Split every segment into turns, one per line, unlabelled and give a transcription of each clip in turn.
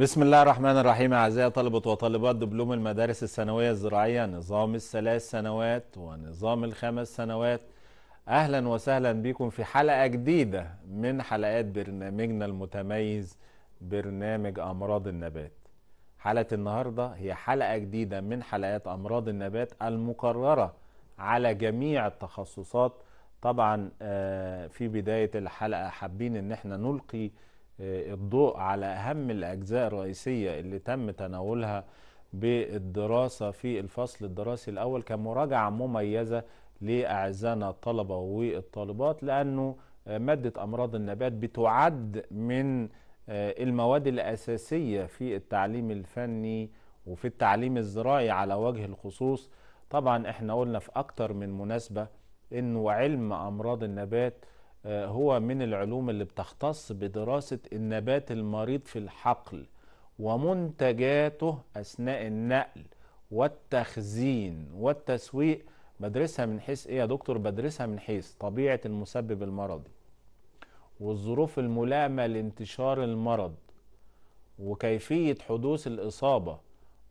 بسم الله الرحمن الرحيم أعزائي طلبة وطالبات دبلوم المدارس الثانوية الزراعية نظام الثلاث سنوات ونظام الخمس سنوات أهلا وسهلا بكم في حلقة جديدة من حلقات برنامجنا المتميز برنامج أمراض النبات حلقة النهاردة هي حلقة جديدة من حلقات أمراض النبات المقررة على جميع التخصصات طبعا آه، في بداية الحلقة حابين ان احنا نلقي آه، الضوء على أهم الأجزاء الرئيسية اللي تم تناولها بالدراسة في الفصل الدراسي الأول كمراجعة مميزة لأعزائنا الطلبة والطالبات لأنه آه، مادة أمراض النبات بتعد من آه، المواد الأساسية في التعليم الفني وفي التعليم الزراعي على وجه الخصوص طبعا احنا قلنا في أكتر من مناسبة انه علم أمراض النبات آه، هو من العلوم اللي بتختص بدراسة النبات المريض في الحقل ومنتجاته أثناء النقل والتخزين والتسويق بدرسها من حيث إيه يا دكتور بدرسها من حيث طبيعة المسبب المرضي والظروف الملائمة لانتشار المرض وكيفية حدوث الإصابة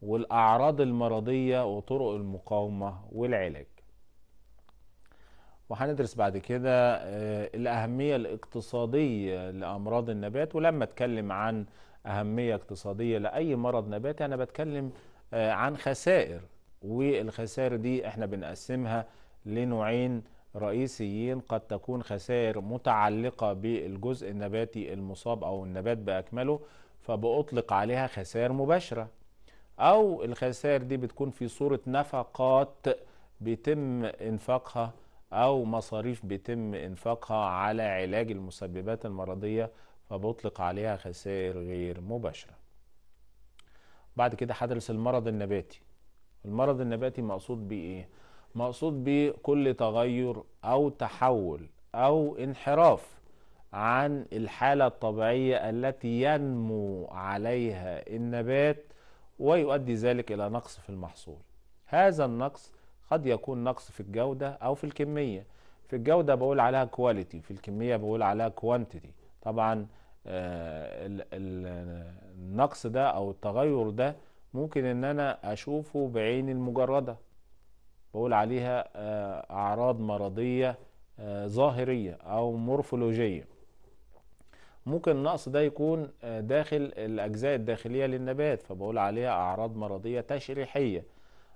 والأعراض المرضية وطرق المقاومة والعلاج وهندرس بعد كده آه، الأهمية الاقتصادية لأمراض النبات ولما أتكلم عن أهمية اقتصادية لأي مرض نباتي أنا بتكلم آه، عن خسائر والخسائر دي احنا بنقسمها لنوعين رئيسيين قد تكون خسائر متعلقة بالجزء النباتي المصاب أو النبات بأكمله فبأطلق عليها خسائر مباشرة أو الخسائر دي بتكون في صورة نفقات بيتم إنفاقها أو مصاريف بيتم إنفاقها على علاج المسببات المرضية فبطلق عليها خسائر غير مباشرة بعد كده حدرس المرض النباتي المرض النباتي مقصود بيه إيه؟ مقصود بيه كل تغير أو تحول أو انحراف عن الحالة الطبيعية التي ينمو عليها النبات ويؤدي ذلك إلى نقص في المحصول هذا النقص قد يكون نقص في الجودة أو في الكمية في الجودة بقول عليها كواليتي في الكمية بقول عليها كوانتيتي طبعا آه، النقص ده أو التغير ده ممكن إن أنا أشوفه بعين المجردة بقول عليها آه، أعراض مرضية آه، ظاهرية أو مورفولوجية ممكن النقص ده يكون داخل الأجزاء الداخلية للنبات فبقول عليها أعراض مرضية تشريحية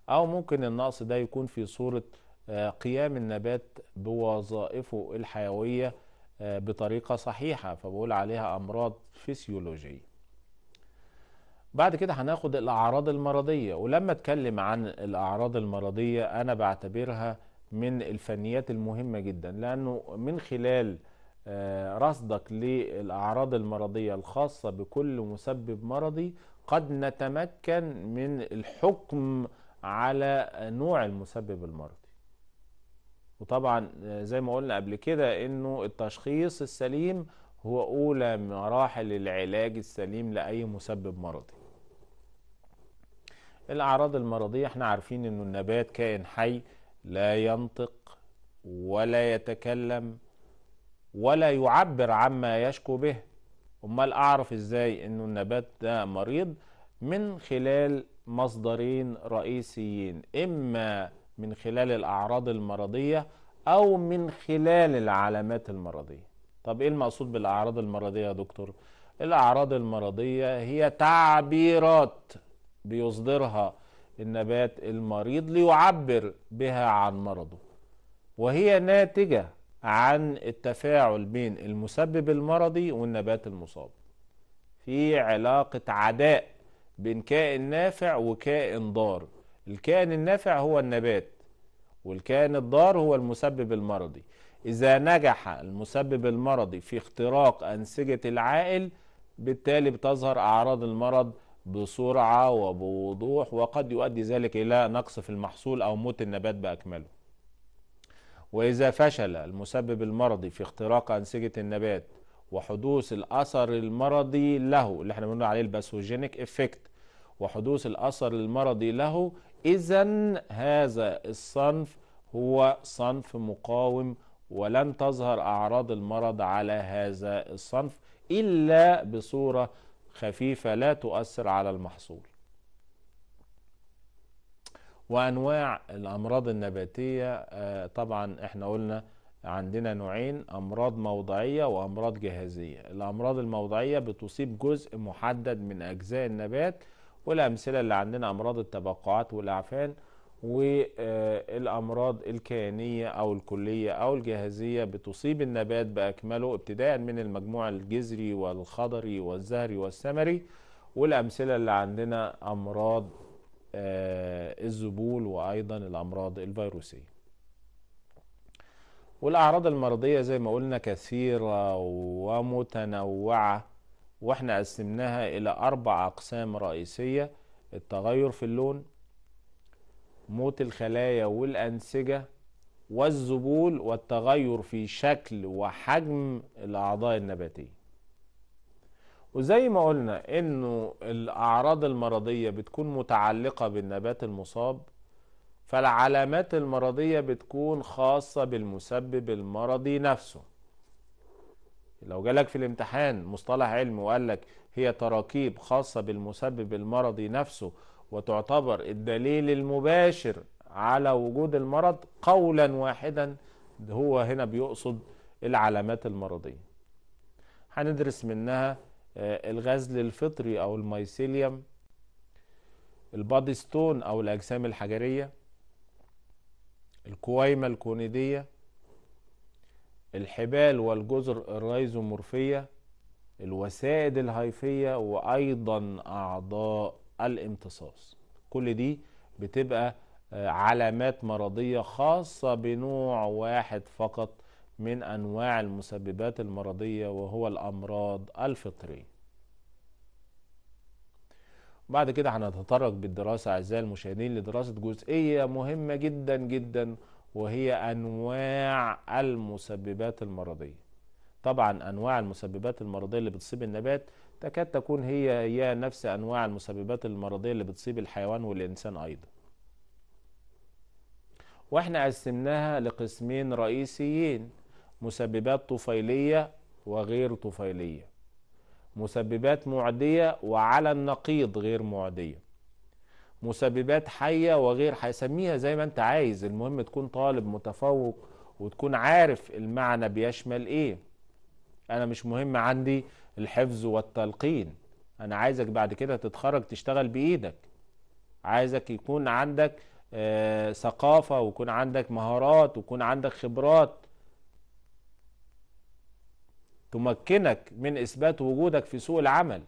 أو ممكن النقص ده يكون في صورة آه، قيام النبات بوظائفه الحيوية آه، بطريقة صحيحة فبقول عليها أمراض فسيولوجية بعد كده هناخد الأعراض المرضية ولما أتكلم عن الأعراض المرضية أنا بعتبرها من الفنيات المهمة جدا لأنه من خلال آه، رصدك للأعراض المرضية الخاصة بكل مسبب مرضي قد نتمكن من الحكم على نوع المسبب المرضي وطبعا آه، زي ما قلنا قبل كده انه التشخيص السليم هو اولى مراحل العلاج السليم لاي مسبب مرضي الاعراض المرضيه احنا عارفين انه النبات كائن حي لا ينطق ولا يتكلم ولا يعبر عما يشكو به امال اعرف ازاي انه النبات ده مريض من خلال مصدرين رئيسيين إما من خلال الأعراض المرضية أو من خلال العلامات المرضية طب إيه المقصود بالأعراض المرضية يا دكتور؟ الأعراض المرضية هي تعبيرات بيصدرها النبات المريض ليعبر بها عن مرضه وهي ناتجة عن التفاعل بين المسبب المرضي والنبات المصاب في علاقة عداء بين كائن نافع وكائن ضار الكائن النافع هو النبات والكائن الضار هو المسبب المرضي إذا نجح المسبب المرضي في اختراق أنسجة العائل بالتالي بتظهر أعراض المرض بسرعة وبوضوح وقد يؤدي ذلك إلى نقص في المحصول أو موت النبات بأكمله وإذا فشل المسبب المرضي في اختراق أنسجة النبات وحدوث الاثر المرضي له اللي احنا بنقول عليه الباثوجينيك افكت وحدوث الاثر المرضي له اذا هذا الصنف هو صنف مقاوم ولن تظهر اعراض المرض على هذا الصنف الا بصوره خفيفه لا تؤثر على المحصول وانواع الامراض النباتيه آه، طبعا احنا قلنا عندنا نوعين امراض موضعيه وامراض جهازيه الامراض الموضعيه بتصيب جزء محدد من اجزاء النبات والامثله اللي عندنا امراض التبقعات والاعفان والامراض الكيانيه او الكليه او الجهازيه بتصيب النبات باكمله ابتداء من المجموع الجذري والخضري والزهري والثمري والامثله اللي عندنا امراض آه، الذبول وايضا الامراض الفيروسيه والأعراض المرضية زي ما قلنا كثيرة ومتنوعة واحنا قسمناها إلى أربع أقسام رئيسية التغير في اللون موت الخلايا والأنسجة والذبول والتغير في شكل وحجم الأعضاء النباتية وزي ما قلنا إنه الأعراض المرضية بتكون متعلقة بالنبات المصاب فالعلامات المرضية بتكون خاصة بالمسبب المرضي نفسه لو جالك في الامتحان مصطلح علم لك هي تراكيب خاصة بالمسبب المرضي نفسه وتعتبر الدليل المباشر على وجود المرض قولا واحدا هو هنا بيقصد العلامات المرضية هندرس منها آه، الغزل الفطري او الميسيليوم البادي ستون او الاجسام الحجريه الكويمة الكونيدية الحبال والجزر الريزومورفية الوسائد الهيفية وأيضا أعضاء الامتصاص كل دي بتبقى آه، علامات مرضية خاصة بنوع واحد فقط من أنواع المسببات المرضية وهو الأمراض الفطرية بعد كده هنتطرق بالدراسة أعزائي المشاهدين لدراسة جزئية مهمة جدا جدا وهي أنواع المسببات المرضية طبعا أنواع المسببات المرضية اللي بتصيب النبات تكاد تكون هي هي نفس أنواع المسببات المرضية اللي بتصيب الحيوان والإنسان أيضا واحنا قسمناها لقسمين رئيسيين مسببات طفيلية وغير طفيلية مسببات معدية وعلى النقيض غير معدية مسببات حية وغير حية سميها زي ما انت عايز المهم تكون طالب متفوق وتكون عارف المعنى بيشمل ايه انا مش مهم عندي الحفظ والتلقين انا عايزك بعد كده تتخرج تشتغل بايدك عايزك يكون عندك آه، ثقافة ويكون عندك مهارات ويكون عندك خبرات تمكنك من إثبات وجودك في سوق العمل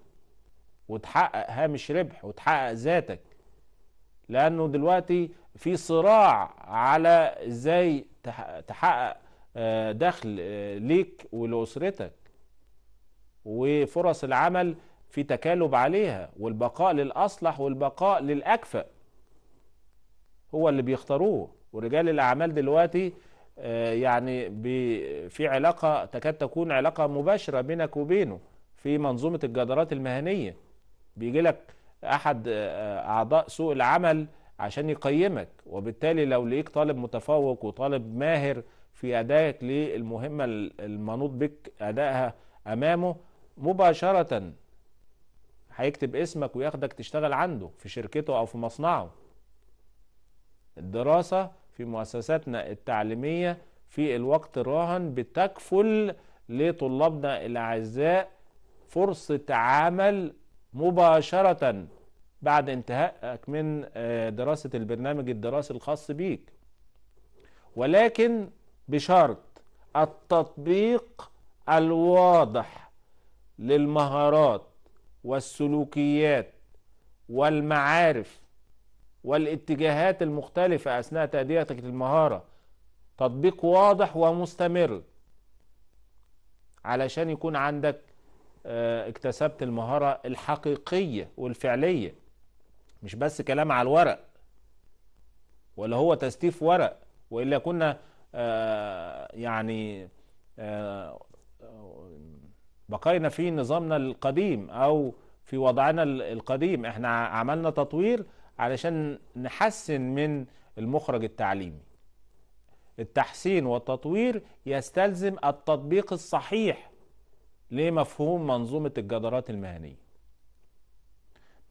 وتحقق هامش ربح وتحقق ذاتك لأنه دلوقتي في صراع على إزاي تحقق آه، دخل آه، ليك ولأسرتك وفرص العمل في تكالب عليها والبقاء للأصلح والبقاء للأكفأ هو اللي بيختاروه ورجال الأعمال دلوقتي آه، يعني في علاقة تكاد تكون علاقة مباشرة بينك وبينه في منظومة الجدارات المهنية بيجي لك أحد آه، آه، أعضاء سوق العمل عشان يقيمك وبالتالي لو ليك طالب متفوق وطالب ماهر في أدائك للمهمة المنوط بك أدائها أمامه مباشرة هيكتب اسمك وياخدك تشتغل عنده في شركته أو في مصنعه الدراسة في مؤسساتنا التعليمية في الوقت الراهن بتكفل لطلابنا الأعزاء فرصة عمل مباشرة بعد انتهائك من آه، دراسة البرنامج الدراسي الخاص بيك ولكن بشرط التطبيق الواضح للمهارات والسلوكيات والمعارف والاتجاهات المختلفة أثناء تأديتك للمهارة تطبيق واضح ومستمر علشان يكون عندك آه، اكتسبت المهارة الحقيقية والفعلية مش بس كلام على الورق ولا هو تستيف ورق وإلا كنا آه، يعني آه، بقينا في نظامنا القديم أو في وضعنا القديم احنا عملنا تطوير علشان نحسن من المخرج التعليمي التحسين والتطوير يستلزم التطبيق الصحيح لمفهوم منظومة الجدارات المهنية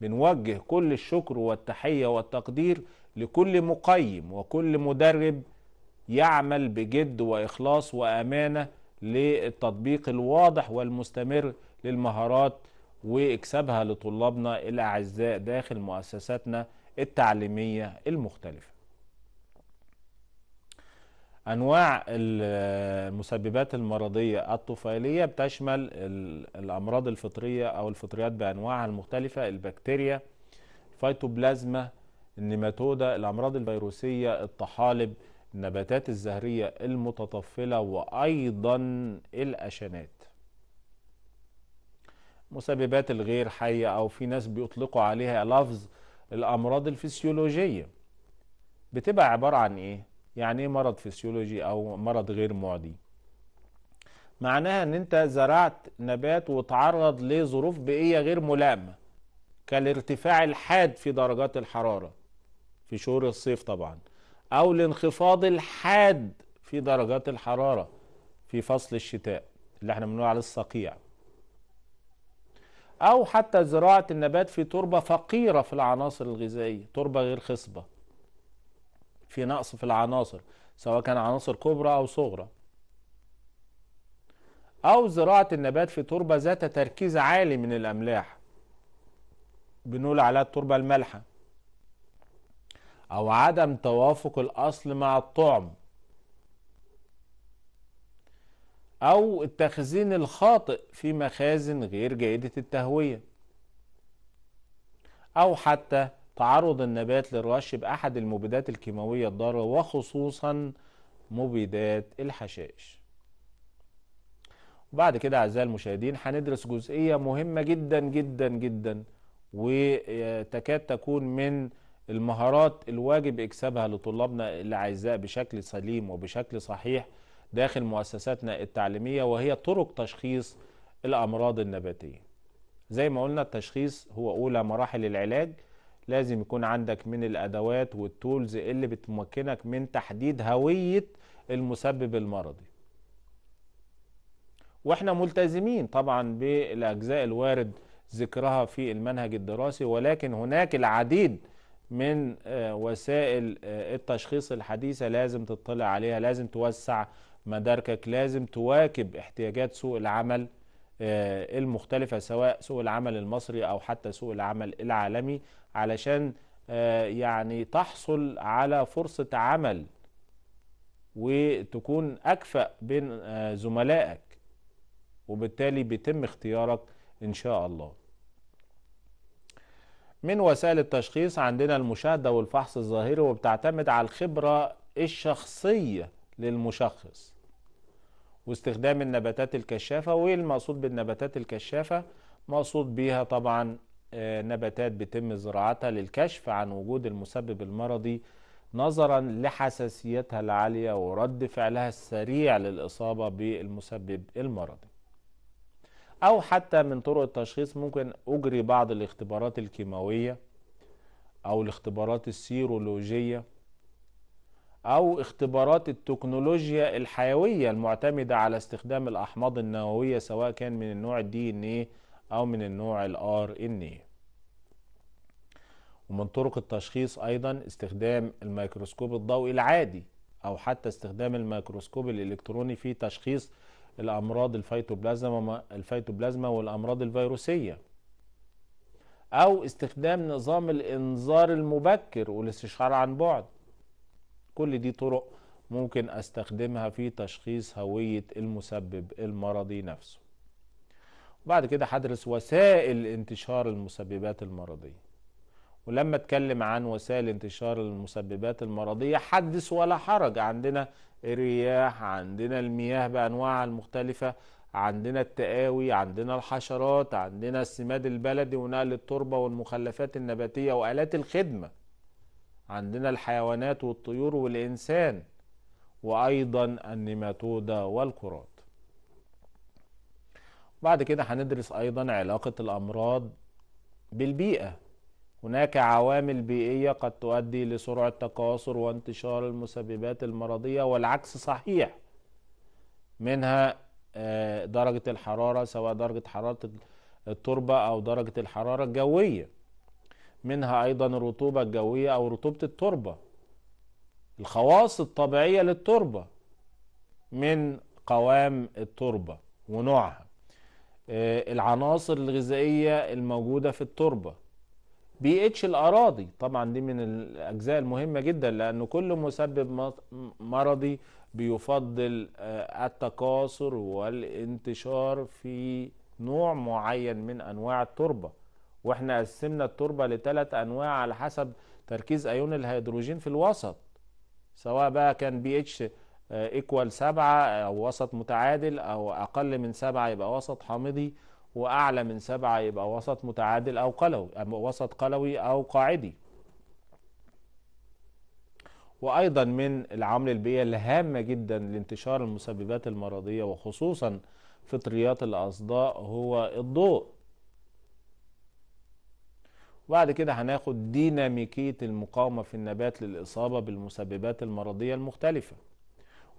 بنوجه كل الشكر والتحية والتقدير لكل مقيم وكل مدرب يعمل بجد وإخلاص وأمانة للتطبيق الواضح والمستمر للمهارات واكسابها لطلابنا الاعزاء داخل مؤسساتنا التعليميه المختلفه انواع المسببات المرضيه الطفيليه بتشمل الامراض الفطريه او الفطريات بانواعها المختلفه البكتيريا الفيتوبلازما النيماتودا الامراض الفيروسيه الطحالب النباتات الزهريه المتطفله وايضا الاشنات مسببات الغير حية أو في ناس بيطلقوا عليها لفظ الأمراض الفسيولوجية بتبقى عبارة عن إيه؟ يعني إيه مرض فسيولوجي أو مرض غير معدي؟ معناها إن أنت زرعت نبات وتعرض لظروف بيئية غير ملائمة كالارتفاع الحاد في درجات الحرارة في شهور الصيف طبعا أو الانخفاض الحاد في درجات الحرارة في فصل الشتاء اللي احنا بنقول عليه الصقيع أو حتى زراعة النبات في تربة فقيرة في العناصر الغذائية تربة غير خصبة في نقص في العناصر سواء كان عناصر كبرى أو صغرى أو زراعة النبات في تربة ذات تركيز عالي من الأملاح بنقول عليها التربة المالحة أو عدم توافق الأصل مع الطعم أو التخزين الخاطئ في مخازن غير جيدة التهوية أو حتى تعرض النبات للرش بأحد المبيدات الكيماوية الضارة وخصوصا مبيدات الحشائش وبعد كده أعزائي المشاهدين هندرس جزئية مهمة جدا جدا جدا وتكاد تكون من المهارات الواجب إكسابها لطلابنا الأعزاء بشكل سليم وبشكل صحيح داخل مؤسساتنا التعليمية وهي طرق تشخيص الأمراض النباتية زي ما قلنا التشخيص هو أولى مراحل العلاج لازم يكون عندك من الأدوات والتولز اللي بتمكنك من تحديد هوية المسبب المرضي واحنا ملتزمين طبعا بالأجزاء الوارد ذكرها في المنهج الدراسي ولكن هناك العديد من آه، وسائل آه، التشخيص الحديثة لازم تطلع عليها لازم توسع مداركك لازم تواكب احتياجات سوق العمل آه، المختلفة سواء سوق العمل المصري أو حتى سوق العمل العالمي علشان آه، يعني تحصل على فرصة عمل وتكون أكفأ بين آه، زملائك وبالتالي بيتم اختيارك إن شاء الله من وسائل التشخيص عندنا المشاهدة والفحص الظاهري وبتعتمد على الخبرة الشخصية للمشخص واستخدام النباتات الكشافة وإيه المقصود بالنباتات الكشافة مقصود بيها طبعا آه، نباتات بيتم زراعتها للكشف عن وجود المسبب المرضي نظرا لحساسيتها العالية ورد فعلها السريع للإصابة بالمسبب المرضي أو حتى من طرق التشخيص ممكن أجري بعض الاختبارات الكيماوية أو الاختبارات السيرولوجية أو اختبارات التكنولوجيا الحيوية المعتمدة على استخدام الأحماض النووية سواء كان من النوع الدي ان ايه أو من النوع الار ان ايه ومن طرق التشخيص أيضا استخدام الميكروسكوب الضوئي العادي أو حتى استخدام الميكروسكوب الإلكتروني في تشخيص الأمراض الفيتوبلازما الفيتوبلازما والأمراض الفيروسية أو استخدام نظام الإنذار المبكر والاستشعار عن بعد كل دي طرق ممكن استخدمها في تشخيص هوية المسبب المرضي نفسه وبعد كده هدرس وسائل انتشار المسببات المرضية ولما اتكلم عن وسائل انتشار المسببات المرضية حدث ولا حرج عندنا الرياح عندنا المياه بأنواعها المختلفة عندنا التقاوي عندنا الحشرات عندنا السماد البلدي ونقل التربة والمخلفات النباتية وآلات الخدمة عندنا الحيوانات والطيور والإنسان وأيضا النيماتودة والكرات بعد كده هندرس أيضا علاقة الأمراض بالبيئة هناك عوامل بيئية قد تؤدي لسرعة تكاثر وانتشار المسببات المرضية والعكس صحيح منها آه، درجة الحرارة سواء درجة حرارة التربة أو درجة الحرارة الجوية منها ايضا الرطوبه الجويه او رطوبه التربه الخواص الطبيعيه للتربه من قوام التربه ونوعها آه، العناصر الغذائيه الموجوده في التربه بي اتش الاراضي طبعا دي من الاجزاء المهمه جدا لان كل مسبب مرضي بيفضل آه، التكاثر والانتشار في نوع معين من انواع التربه واحنا قسمنا التربة لثلاث انواع على حسب تركيز ايون الهيدروجين في الوسط سواء بقى كان بي اتش ايكوال سبعة او وسط متعادل او اقل من سبعة يبقى وسط حامضي واعلى من سبعة يبقى وسط متعادل او قلوي أو وسط قلوي او قاعدي وايضا من العوامل البيئيه الهامه جدا لانتشار المسببات المرضيه وخصوصا فطريات الاصداء هو الضوء وبعد كده هناخد ديناميكية المقاومة في النبات للإصابة بالمسببات المرضية المختلفة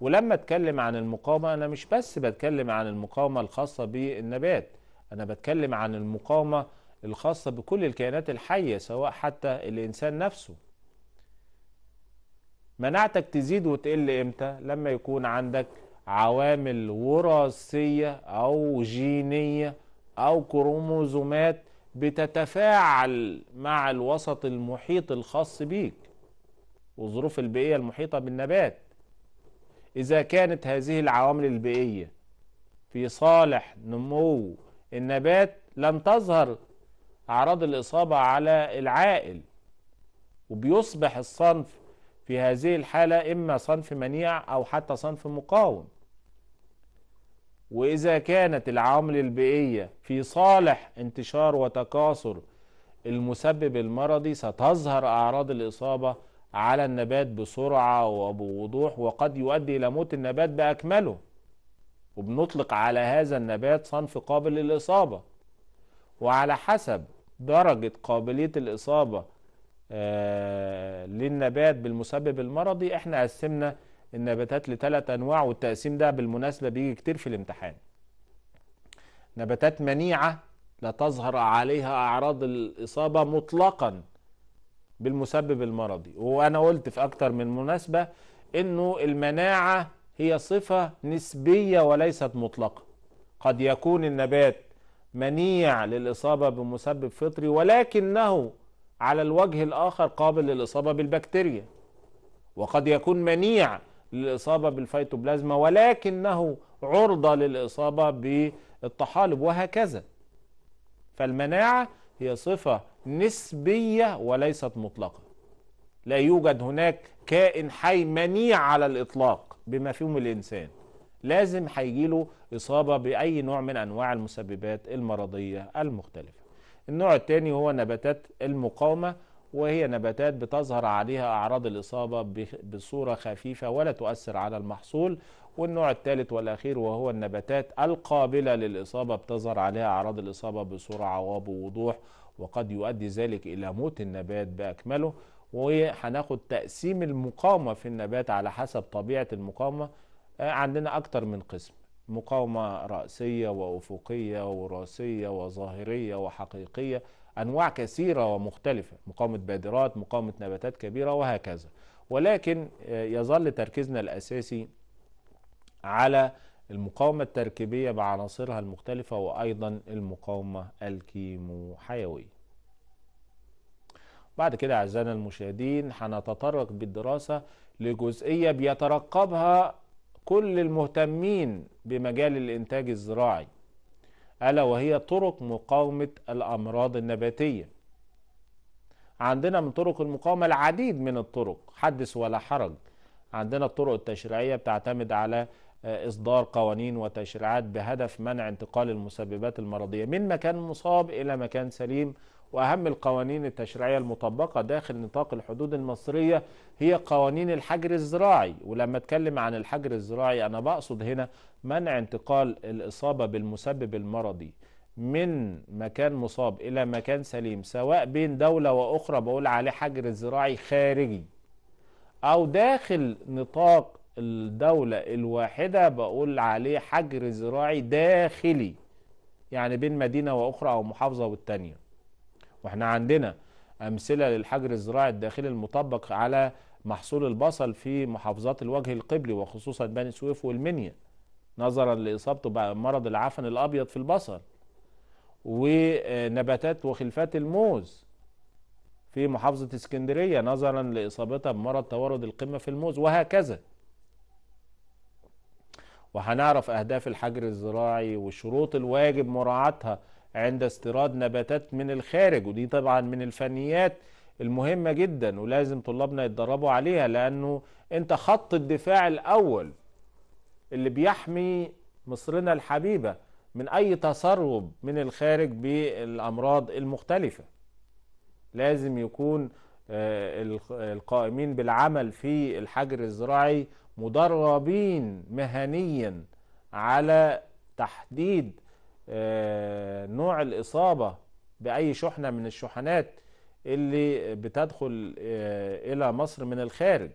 ولما اتكلم عن المقاومة انا مش بس بتكلم عن المقاومة الخاصة بالنبات انا بتكلم عن المقاومة الخاصة بكل الكائنات الحية سواء حتى الانسان نفسه مناعتك تزيد وتقل امتى لما يكون عندك عوامل وراثية او جينية او كروموزومات بتتفاعل مع الوسط المحيط الخاص بيك وظروف البيئية المحيطة بالنبات إذا كانت هذه العوامل البيئية في صالح نمو النبات لن تظهر أعراض الإصابة على العائل وبيصبح الصنف في هذه الحالة إما صنف منيع أو حتى صنف مقاوم وإذا كانت العوامل البيئية في صالح انتشار وتكاثر المسبب المرضي ستظهر أعراض الإصابة على النبات بسرعة وبوضوح وقد يؤدي إلى موت النبات بأكمله وبنطلق على هذا النبات صنف قابل للإصابة وعلى حسب درجة قابلية الإصابة آه، للنبات بالمسبب المرضي احنا قسمنا النباتات لثلاث انواع والتقسيم ده بالمناسبه بيجي كتير في الامتحان نباتات منيعه لا تظهر عليها اعراض الاصابه مطلقا بالمسبب المرضي وانا قلت في اكتر من مناسبه انه المناعه هي صفه نسبيه وليست مطلقه قد يكون النبات منيع للاصابه بمسبب فطري ولكنه على الوجه الاخر قابل للاصابه بالبكتيريا وقد يكون منيع للإصابة بالفيتوبلازما ولكنه عرضة للإصابة بالطحالب وهكذا فالمناعة هي صفة نسبية وليست مطلقة لا يوجد هناك كائن حي منيع على الإطلاق بما فيهم الإنسان لازم هيجيله إصابة بأي نوع من أنواع المسببات المرضية المختلفة النوع الثاني هو نباتات المقاومة وهي نباتات بتظهر عليها أعراض الإصابة بصورة خفيفة ولا تؤثر على المحصول والنوع الثالث والأخير وهو النباتات القابلة للإصابة بتظهر عليها أعراض الإصابة بسرعة وبوضوح وقد يؤدي ذلك إلى موت النبات بأكمله وهناخد تقسيم المقاومة في النبات على حسب طبيعة المقاومة آه، عندنا أكتر من قسم مقاومة رأسية وأفقية وراسية وظاهرية وحقيقية أنواع كثيرة ومختلفة مقاومة بادرات مقاومة نباتات كبيرة وهكذا ولكن آه، يظل تركيزنا الأساسي على المقاومة التركيبية بعناصرها المختلفة وأيضا المقاومة الكيموحيوية بعد كده أعزائنا المشاهدين هنتطرق بالدراسة لجزئية بيترقبها كل المهتمين بمجال الإنتاج الزراعي ألا وهي طرق مقاومة الأمراض النباتية عندنا من طرق المقاومة العديد من الطرق حدث ولا حرج عندنا الطرق التشريعية بتعتمد على آه، إصدار قوانين وتشريعات بهدف منع انتقال المسببات المرضية من مكان مصاب إلى مكان سليم وأهم القوانين التشريعية المطبقة داخل نطاق الحدود المصرية هي قوانين الحجر الزراعي ولما اتكلم عن الحجر الزراعي أنا بقصد هنا منع انتقال الإصابة بالمسبب المرضي من مكان مصاب إلى مكان سليم سواء بين دولة وأخرى بقول عليه حجر زراعي خارجي أو داخل نطاق الدولة الواحدة بقول عليه حجر زراعي داخلي يعني بين مدينة وأخرى أو محافظة والتانية واحنا عندنا امثله للحجر الزراعي الداخلي المطبق على محصول البصل في محافظات الوجه القبلي وخصوصا بني سويف والمنيا نظرا لاصابته بمرض العفن الابيض في البصل ونباتات وخلفات الموز في محافظة اسكندرية نظرا لإصابتها بمرض تورد القمة في الموز وهكذا وهنعرف أهداف الحجر الزراعي وشروط الواجب مراعاتها عند استيراد نباتات من الخارج ودي طبعا من الفنيات المهمة جدا ولازم طلابنا يتدربوا عليها لأنه أنت خط الدفاع الأول اللي بيحمي مصرنا الحبيبة من أي تسرب من الخارج بالأمراض المختلفة لازم يكون آه، القائمين بالعمل في الحجر الزراعي مدربين مهنيا على تحديد آه، نوع الإصابة بأي شحنة من الشحنات اللي بتدخل آه، إلى مصر من الخارج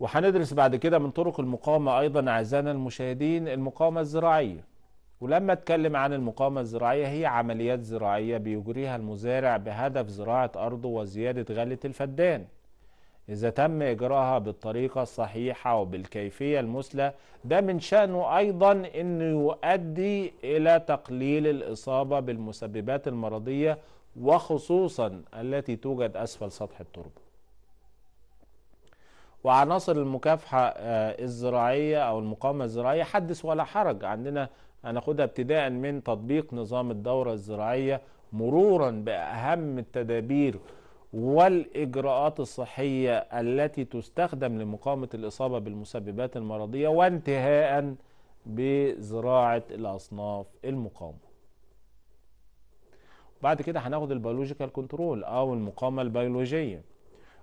وهندرس بعد كده من طرق المقاومة أيضا أعزائنا المشاهدين المقاومة الزراعية ولما اتكلم عن المقاومة الزراعية هي عمليات زراعية بيجريها المزارع بهدف زراعة أرضه وزيادة غلة الفدان إذا تم إجراءها بالطريقة الصحيحة وبالكيفية المثلى ده من شأنه أيضا أنه يؤدي إلى تقليل الإصابة بالمسببات المرضية وخصوصا التي توجد أسفل سطح التربة وعناصر المكافحة آه، الزراعية أو المقاومة الزراعية حدث ولا حرج عندنا هناخدها ابتداء من تطبيق نظام الدورة الزراعية مرورا بأهم التدابير والإجراءات الصحية التي تستخدم لمقاومة الإصابة بالمسببات المرضية وانتهاء بزراعة الأصناف المقاومة بعد كده هناخد البيولوجيكال كنترول أو المقاومة البيولوجية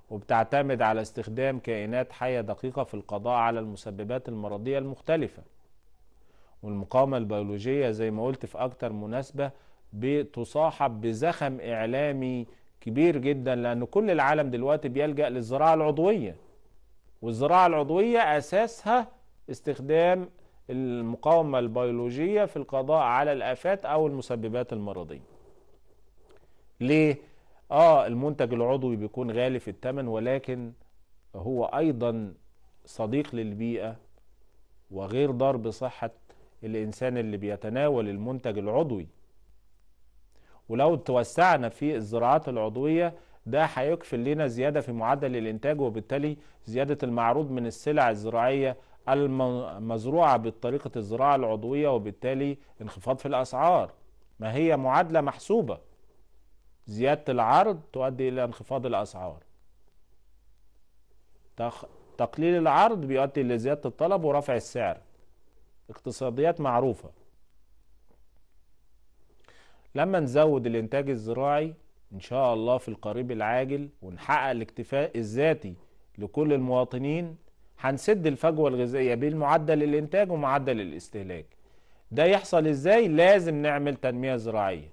وبتعتمد على استخدام كائنات حية دقيقة في القضاء على المسببات المرضية المختلفة والمقاومة البيولوجية زي ما قلت في أكتر مناسبة بتصاحب بزخم إعلامي كبير جدا لأن كل العالم دلوقتي بيلجأ للزراعة العضوية والزراعة العضوية أساسها استخدام المقاومة البيولوجية في القضاء على الآفات أو المسببات المرضية ليه؟ آه المنتج العضوي بيكون غالي في الثمن ولكن هو أيضا صديق للبيئة وغير ضار بصحة الإنسان اللي بيتناول المنتج العضوي ولو توسعنا في الزراعات العضوية ده هيكفل لنا زيادة في معدل الإنتاج وبالتالي زيادة المعروض من السلع الزراعية المزروعة بطريقة الزراعة العضوية وبالتالي انخفاض في الأسعار ما هي معادلة محسوبة زيادة العرض تؤدي إلى انخفاض الأسعار تقليل العرض بيؤدي الى زياده الطلب ورفع السعر اقتصاديات معروفة لما نزود الانتاج الزراعي ان شاء الله في القريب العاجل ونحقق الاكتفاء الذاتي لكل المواطنين هنسد الفجوه الغذائيه بين معدل الانتاج ومعدل الاستهلاك ده يحصل ازاي لازم نعمل تنميه زراعيه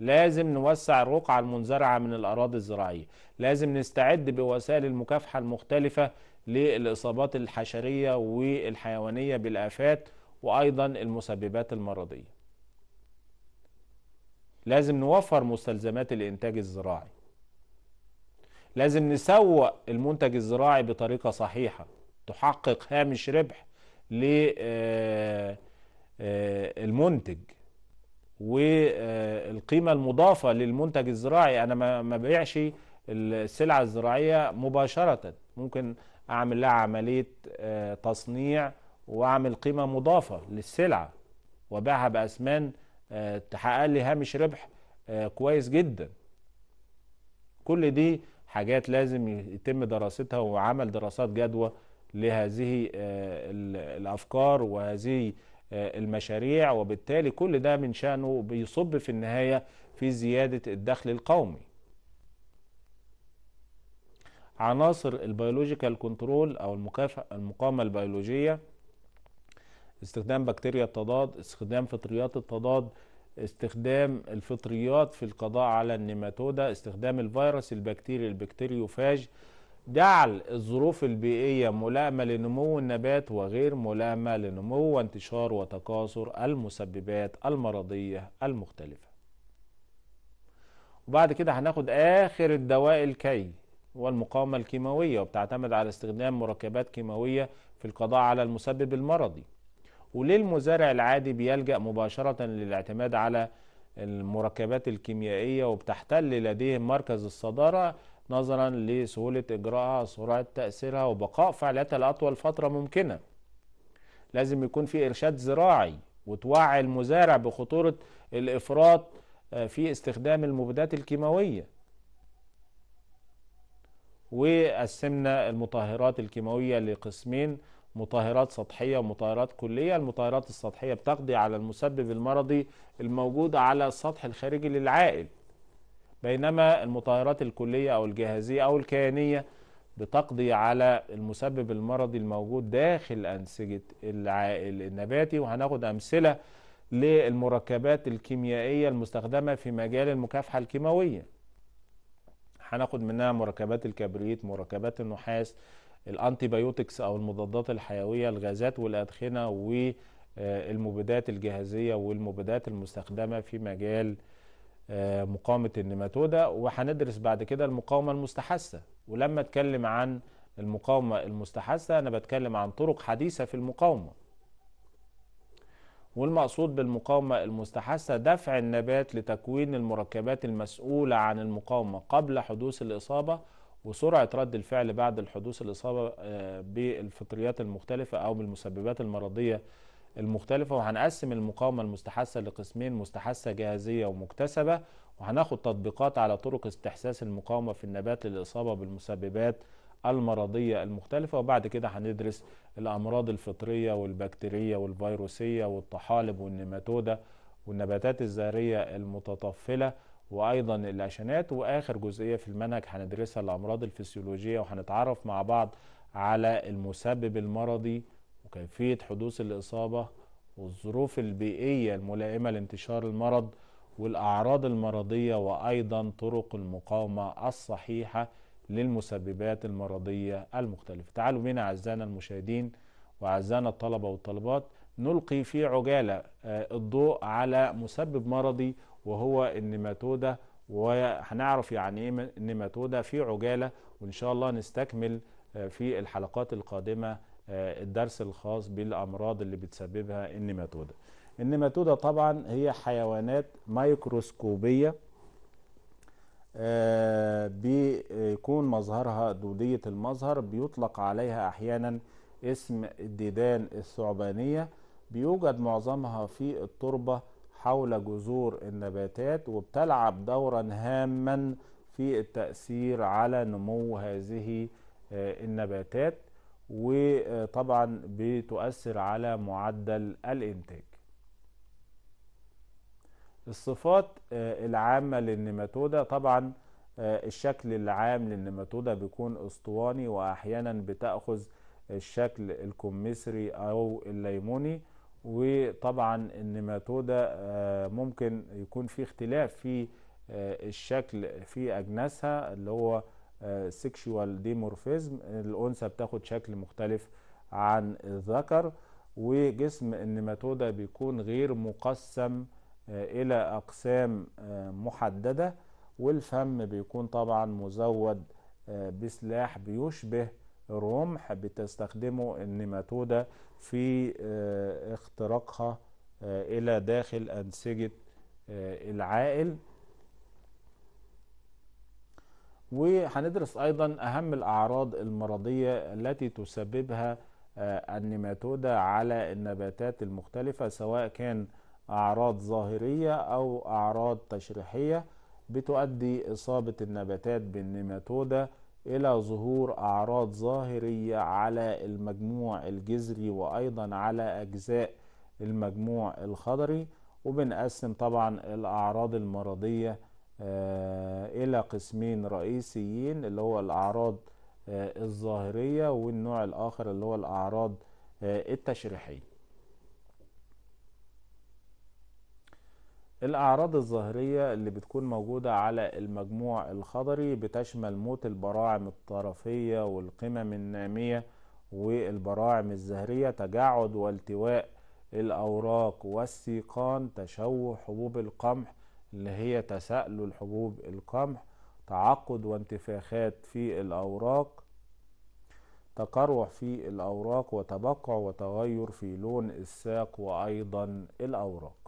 لازم نوسع الرقعة المنزرعة من الأراضي الزراعية لازم نستعد بوسائل المكافحة المختلفة للإصابات الحشرية والحيوانية بالآفات وأيضا المسببات المرضية لازم نوفر مستلزمات الانتاج الزراعي لازم نسوق المنتج الزراعي بطريقة صحيحة تحقق هامش ربح للمنتج آه، آه، والقيمة المضافة للمنتج الزراعي أنا ما بيعش السلعة الزراعية مباشرة ممكن أعمل لها عملية آه، تصنيع وأعمل قيمة مضافة للسلعة وبيعها بأثمان تحقق لي هامش ربح آه، كويس جدا كل دي حاجات لازم يتم دراستها وعمل دراسات جدوى لهذه آه، الافكار وهذه آه، المشاريع وبالتالي كل ده من شأنه بيصب في النهاية في زيادة الدخل القومي عناصر البيولوجيكال كنترول أو المقاومة البيولوجية استخدام بكتيريا التضاد استخدام فطريات التضاد استخدام الفطريات في القضاء على النيماتودا استخدام الفيروس البكتيري البكتيريوفاج جعل الظروف البيئية ملائمة لنمو النبات وغير ملائمة لنمو وانتشار وتكاثر المسببات المرضية المختلفة وبعد كده هناخد آخر الدواء الكي والمقاومة الكيماوية وبتعتمد على استخدام مركبات كيماوية في القضاء على المسبب المرضي وليه المزارع العادي بيلجأ مباشرة للاعتماد على المركبات الكيميائية وبتحتل لديهم مركز الصدارة نظرا لسهولة إجراءها سرعة تأثيرها وبقاء فعاليتها لأطول فترة ممكنة لازم يكون في إرشاد زراعي وتوعي المزارع بخطورة الإفراط آه، في استخدام المبيدات الكيماوية وقسمنا المطهرات الكيماوية لقسمين مطهرات سطحية ومطهرات كلية المطهرات السطحية بتقضي على المسبب المرضي الموجود على السطح الخارجي للعائل بينما المطهرات الكلية أو الجهازية أو الكيانية بتقضي على المسبب المرضي الموجود داخل أنسجة العائل النباتي وهناخد أمثلة للمركبات الكيميائية المستخدمة في مجال المكافحة الكيماوية هناخد منها مركبات الكبريت مركبات النحاس الانتي بايوتكس او المضادات الحيويه الغازات والادخنه والمبيدات الجهازيه والمبيدات المستخدمه في مجال آه، مقاومه النيماتودا وهندرس بعد كده المقاومه المستحثه ولما اتكلم عن المقاومه المستحثه انا بتكلم عن طرق حديثه في المقاومه والمقصود بالمقاومة المستحثة دفع النبات لتكوين المركبات المسؤولة عن المقاومة قبل حدوث الإصابة وسرعه رد الفعل بعد الحدوث الاصابه آه، بالفطريات المختلفه او بالمسببات المرضيه المختلفه وهنقسم المقاومه المستحثه لقسمين مستحثه جاهزيه ومكتسبه وهناخد تطبيقات على طرق استحساس المقاومه في النبات للاصابه بالمسببات المرضيه المختلفه وبعد كده هندرس الامراض الفطريه والبكتيريه والفيروسيه والطحالب والنيماتوده والنباتات الزهريه المتطفله وايضا الاشانات واخر جزئيه في المنهج هندرسها الامراض الفسيولوجيه وهنتعرف مع بعض على المسبب المرضي وكيفيه حدوث الاصابه والظروف البيئيه الملائمه لانتشار المرض والاعراض المرضيه وايضا طرق المقاومه الصحيحه للمسببات المرضيه المختلفه تعالوا بنا اعزائنا المشاهدين واعزائنا الطلبه والطالبات نلقي في عجاله آه، الضوء على مسبب مرضي وهو النيماتودا وهنعرف يعني ايه النيماتودا في عجاله وان شاء الله نستكمل آه، في الحلقات القادمه آه، الدرس الخاص بالامراض اللي بتسببها النيماتودا النيماتودا طبعا هي حيوانات ميكروسكوبيه آه، بيكون مظهرها دوديه المظهر بيطلق عليها احيانا اسم الديدان الثعبانيه بيوجد معظمها في التربه حول جذور النباتات وبتلعب دورا هاما في التأثير على نمو هذه آه، النباتات وطبعا بتؤثر على معدل الإنتاج الصفات آه، العامة للنماتودة طبعا آه، الشكل العام للنماتودة بيكون اسطواني وأحيانا بتأخذ الشكل الكمثري أو الليموني وطبعا النيماتودا آه، ممكن يكون في اختلاف في آه، الشكل في اجناسها اللي هو سيكشوال آه، ديمورفيزم الانثى بتاخد شكل مختلف عن الذكر وجسم النيماتودا بيكون غير مقسم الى اقسام محدده والفم بيكون طبعا مزود بسلاح بيشبه الرمح بتستخدمه النيماتودا في آه، اختراقها آه، الى داخل انسجه آه، العائل وهندرس ايضا اهم الاعراض المرضيه التي تسببها النيماتودا على النباتات المختلفه سواء كان اعراض ظاهريه او اعراض تشريحيه بتؤدي اصابه النباتات بالنيماتودا إلى ظهور أعراض ظاهرية على المجموع الجذري وأيضا على أجزاء المجموع الخضري وبنقسم طبعا الأعراض المرضية آه، إلى قسمين رئيسيين اللي هو الأعراض آه، الظاهرية والنوع الآخر اللي هو الأعراض آه، التشريحية الأعراض الظاهرية اللي بتكون موجودة على المجموع الخضري بتشمل موت البراعم الطرفية والقمم النامية والبراعم الزهرية تجعد والتواء الأوراق والسيقان تشوه حبوب القمح اللي هي تساؤل حبوب القمح تعقد وانتفاخات في الأوراق تقرح في الأوراق وتبقع وتغير في لون الساق وأيضا الأوراق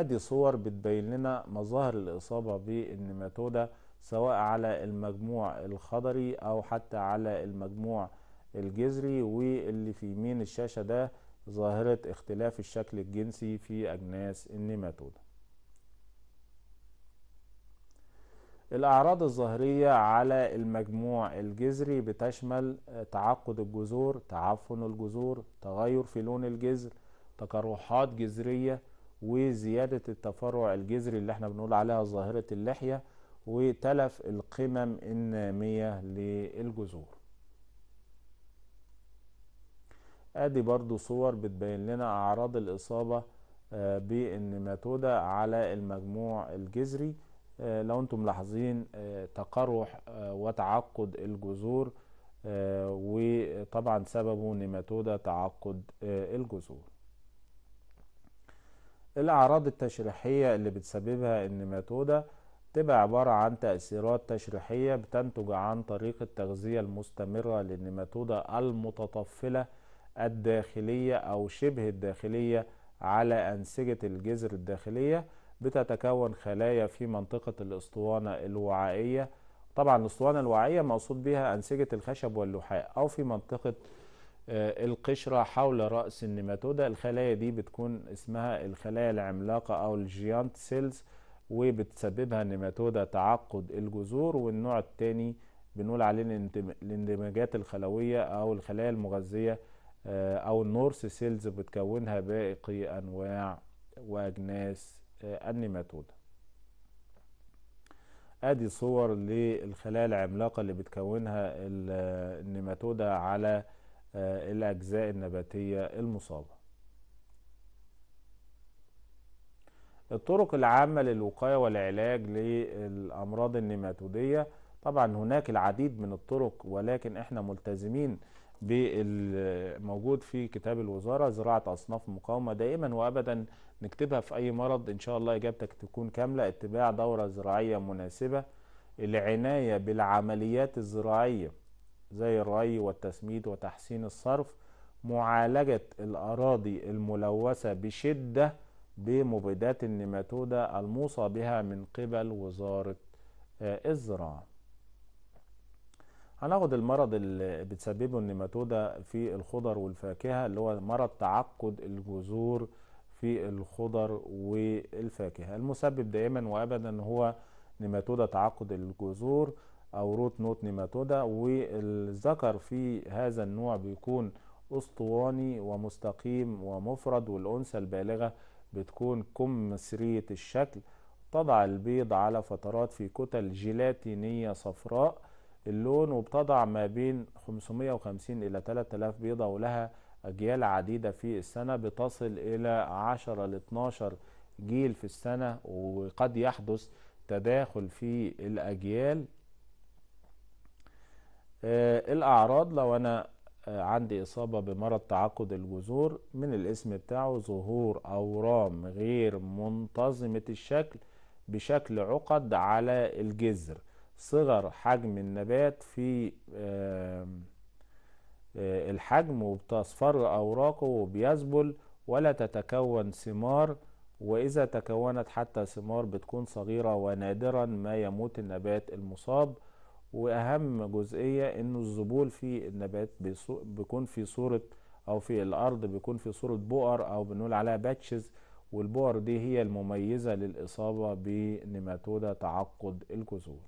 ادي صور بتبين لنا مظاهر الاصابه بالنيماتودا سواء على المجموع الخضري او حتى على المجموع الجذري واللي في يمين الشاشه ده ظاهره اختلاف الشكل الجنسي في اجناس النيماتودا الأعراض الظاهرية على المجموع الجذري بتشمل تعقد الجذور تعفن الجذور تغير في لون الجذر تقرحات جذرية وزيادة التفرع الجذري اللي احنا بنقول عليها ظاهرة اللحية وتلف القمم النامية للجذور ادي برضو صور بتبين لنا اعراض الاصابة آه، بالنماتودة على المجموع الجذري آه، لو انتم ملاحظين آه، تقرح وتعقد الجذور وطبعا سببه نماتودة تعقد الجذور الأعراض التشريحية اللي بتسببها النماتودة تبقى عبارة عن تأثيرات تشريحية بتنتج عن طريق التغذية المستمرة للنماتودة المتطفلة الداخلية أو شبه الداخلية على أنسجة الجذر الداخلية بتتكون خلايا في منطقة الأسطوانة الوعائية طبعا الأسطوانة الوعائية مقصود بها أنسجة الخشب واللحاء أو في منطقة آه، القشرة حول رأس النيماتودا الخلايا دي بتكون اسمها الخلايا العملاقة أو الجيانت سيلز وبتسببها النيماتودا تعقد الجذور والنوع التاني بنقول عليه الاندماجات الخلوية أو الخلايا المغذية آه، أو النورس سيلز بتكونها باقي أنواع وأجناس آه، النيماتودا ادي صور للخلايا العملاقة اللي بتكونها النيماتودا على آه، الأجزاء النباتية المصابة الطرق العامة للوقاية والعلاج للأمراض النيماتودية طبعا هناك العديد من الطرق ولكن احنا ملتزمين بالموجود في كتاب الوزارة زراعة أصناف مقاومة دائما وأبدا نكتبها في أي مرض إن شاء الله إجابتك تكون كاملة اتباع دورة زراعية مناسبة العناية بالعمليات الزراعية زي الري والتسميد وتحسين الصرف معالجة الأراضي الملوثة بشدة بمبيدات النيماتودة الموصى بها من قبل وزارة الزراعة آه، هناخد المرض اللي بتسببه النيماتودة في الخضر والفاكهة اللي هو مرض تعقد الجذور في الخضر والفاكهة المسبب دائما وأبدا هو نيماتودة تعقد الجذور أو روت نوت نيماتودا والذكر في هذا النوع بيكون أسطواني ومستقيم ومفرد والأنثى البالغة بتكون كمثرية الشكل تضع البيض على فترات في كتل جيلاتينية صفراء اللون وبتضع ما بين 550 إلى 3000 بيضة ولها أجيال عديدة في السنة بتصل إلى 10 ل 12 جيل في السنة وقد يحدث تداخل في الأجيال آه، الاعراض لو انا آه، عندي اصابه بمرض تعقد الجذور من الاسم بتاعه ظهور اورام غير منتظمه الشكل بشكل عقد على الجذر صغر حجم النبات في آه، الحجم وبتصفر اوراقه وبيذبل ولا تتكون ثمار واذا تكونت حتى ثمار بتكون صغيره ونادرا ما يموت النبات المصاب واهم جزئيه انه الذبول في النبات بيكون في صوره او في الارض بيكون في صوره بؤر او بنقول عليها باتشز والبؤر دي هي المميزه للاصابه بنيماتودا تعقد الجذور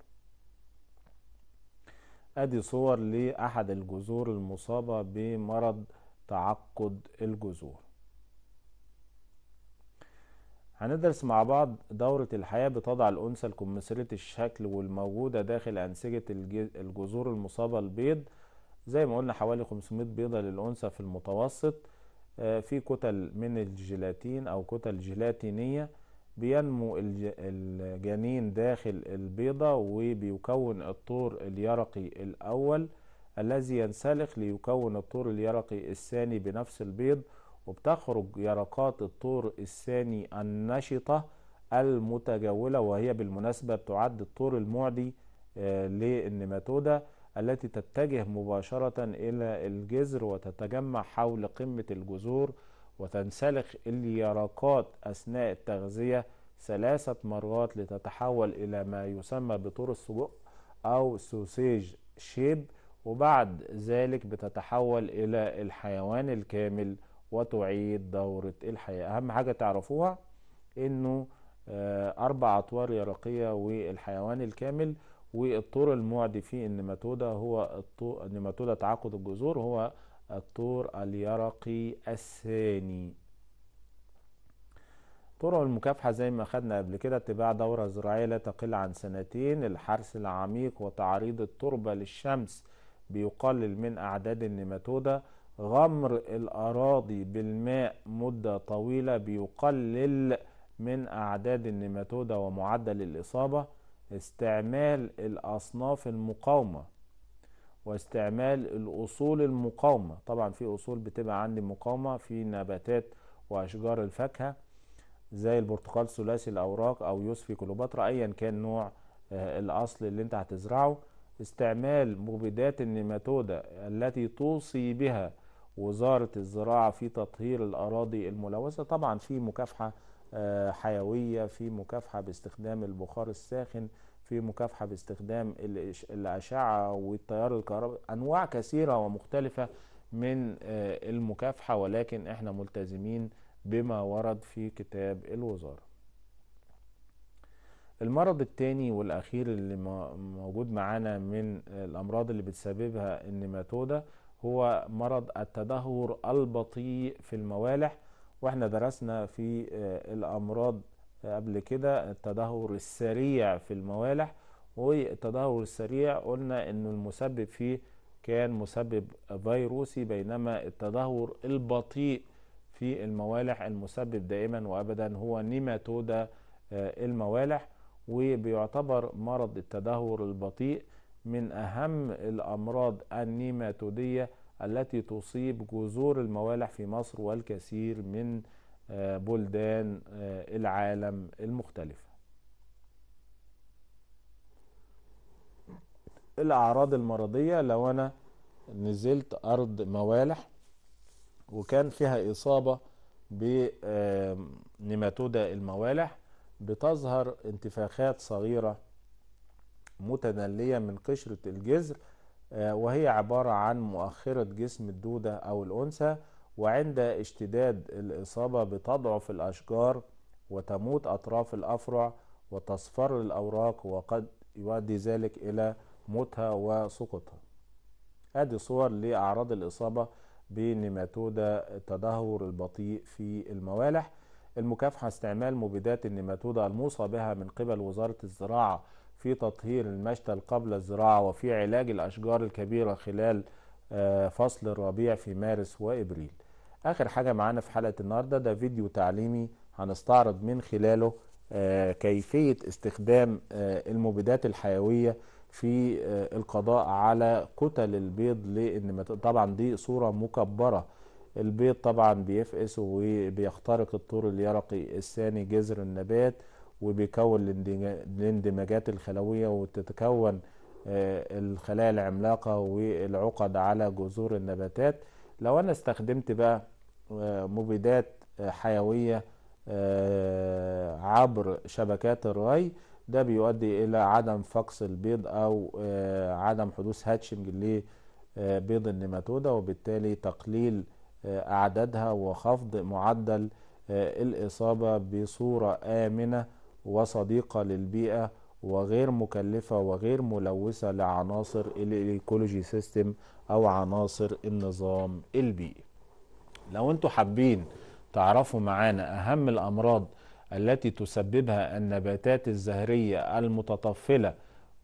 ادي صور لاحد الجذور المصابه بمرض تعقد الجذور هندرس مع بعض دورة الحياة بتضع الأنثى الكمثرية الشكل والموجودة داخل أنسجة الجذور المصابة البيض زي ما قلنا حوالي 500 بيضة للأنثى في المتوسط آه، في كتل من الجيلاتين أو كتل جيلاتينية بينمو الجنين داخل البيضة وبيكون الطور اليرقي الأول الذي ينسلخ ليكون الطور اليرقي الثاني بنفس البيض وبتخرج يرقات الطور الثاني النشطة المتجولة وهي بالمناسبة تعد الطور المعدي آه، للنيماتودا التي تتجه مباشرة إلى الجذر وتتجمع حول قمة الجذور وتنسلخ اليرقات أثناء التغذية ثلاثة مرات لتتحول إلى ما يسمى بطور السجق أو سوسيج شيب وبعد ذلك بتتحول إلى الحيوان الكامل وتعيد دورة الحياة أهم حاجة تعرفوها أنه آه، أربع أطوار يرقية والحيوان الكامل والطور المعدي في النماتودة هو الطور تعاقد الجذور هو الطور اليرقي الثاني طرق المكافحة زي ما خدنا قبل كده اتباع دورة زراعية لا تقل عن سنتين الحرث العميق وتعريض التربة للشمس بيقلل من أعداد النماتودة غمر الأراضي بالماء مدة طويلة بيقلل من أعداد النيماتودة ومعدل الإصابة استعمال الأصناف المقاومة واستعمال الأصول المقاومة طبعا في أصول بتبقى عندي مقاومة في نباتات وأشجار الفاكهة زي البرتقال ثلاثي الأوراق أو يوسفي كليوباترا أيا كان نوع آه، الأصل اللي أنت هتزرعه استعمال مبيدات النيماتودا التي توصي بها وزارة الزراعة في تطهير الأراضي الملوثة طبعا في مكافحة آه، حيوية في مكافحة باستخدام البخار الساخن في مكافحة باستخدام الأشعة والتيار الكهربائي أنواع كثيرة ومختلفة من آه، المكافحة ولكن احنا ملتزمين بما ورد في كتاب الوزارة المرض الثاني والأخير اللي موجود معانا من الأمراض اللي بتسببها النيماتودا هو مرض التدهور البطيء في الموالح واحنا درسنا في آه، الأمراض قبل كده التدهور السريع في الموالح والتدهور السريع قلنا ان المسبب فيه كان مسبب فيروسي بينما التدهور البطيء في الموالح المسبب دائما وابدا هو نيماتودا آه، الموالح وبيعتبر مرض التدهور البطيء من أهم الأمراض النيماتودية التي تصيب جذور الموالح في مصر والكثير من آه، بلدان آه، العالم المختلفة الأعراض المرضية لو أنا نزلت أرض موالح وكان فيها إصابة بنيماتودا الموالح بتظهر انتفاخات صغيرة متدلية من قشرة الجذر آه، وهي عبارة عن مؤخرة جسم الدودة أو الأنثى وعند اشتداد الإصابة بتضعف الأشجار وتموت أطراف الأفرع وتصفر الأوراق وقد يؤدي ذلك إلى موتها وسقوطها ادي صور لأعراض الإصابة بنماتودا التدهور البطيء في الموالح المكافحة استعمال مبيدات النماتودا الموصى بها من قبل وزارة الزراعة في تطهير المشتل قبل الزراعة وفي علاج الأشجار الكبيرة خلال آه، فصل الربيع في مارس وإبريل آخر حاجة معانا في حلقة النهاردة ده فيديو تعليمي هنستعرض من خلاله آه، كيفية استخدام آه، المبيدات الحيوية في القضاء على كتل البيض لان طبعا دي صوره مكبره البيض طبعا بيفقس وبيخترق الطور اليرقي الثاني جذر النبات وبيكون الاندماجات الخلوية وتتكون آه، الخلايا العملاقة والعقد على جذور النباتات لو أنا استخدمت بقى آه، مبيدات آه، حيوية عبر شبكات الري ده بيؤدي إلى عدم فقس البيض أو عدم حدوث هاتشنج لبيض النيماتودة وبالتالي تقليل أعدادها وخفض معدل الإصابة بصورة آمنة وصديقة للبيئة وغير مكلفة وغير ملوثة لعناصر الايكولوجي سيستم او عناصر النظام البيئي لو انتوا حابين تعرفوا معانا اهم الامراض التي تسببها النباتات الزهرية المتطفلة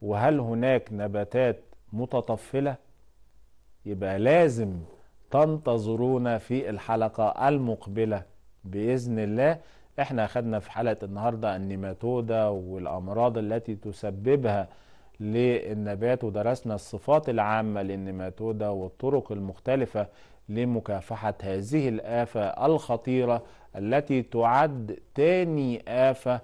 وهل هناك نباتات متطفلة يبقى لازم تنتظرونا في الحلقة المقبلة بإذن الله احنا اخدنا في حلقة النهاردة النيماتودا والامراض التي تسببها للنبات ودرسنا الصفات العامة للنيماتودا والطرق المختلفة لمكافحة هذه الآفة الخطيرة التي تعد تاني آفة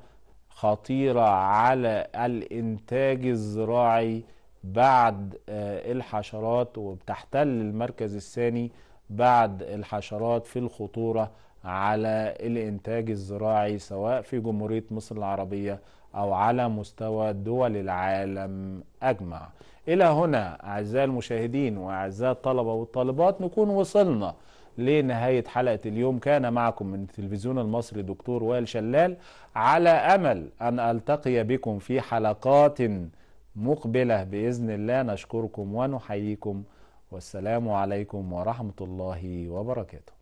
خطيرة على الإنتاج الزراعي بعد آه، الحشرات وبتحتل المركز الثاني بعد الحشرات في الخطورة على الإنتاج الزراعي سواء في جمهورية مصر العربية أو على مستوى دول العالم أجمع إلى هنا أعزائي المشاهدين وأعزائي الطلبة والطالبات نكون وصلنا لنهاية حلقة اليوم كان معكم من التلفزيون المصري دكتور وائل شلال على أمل أن ألتقي بكم في حلقات مقبلة بإذن الله نشكركم ونحييكم والسلام عليكم ورحمة الله وبركاته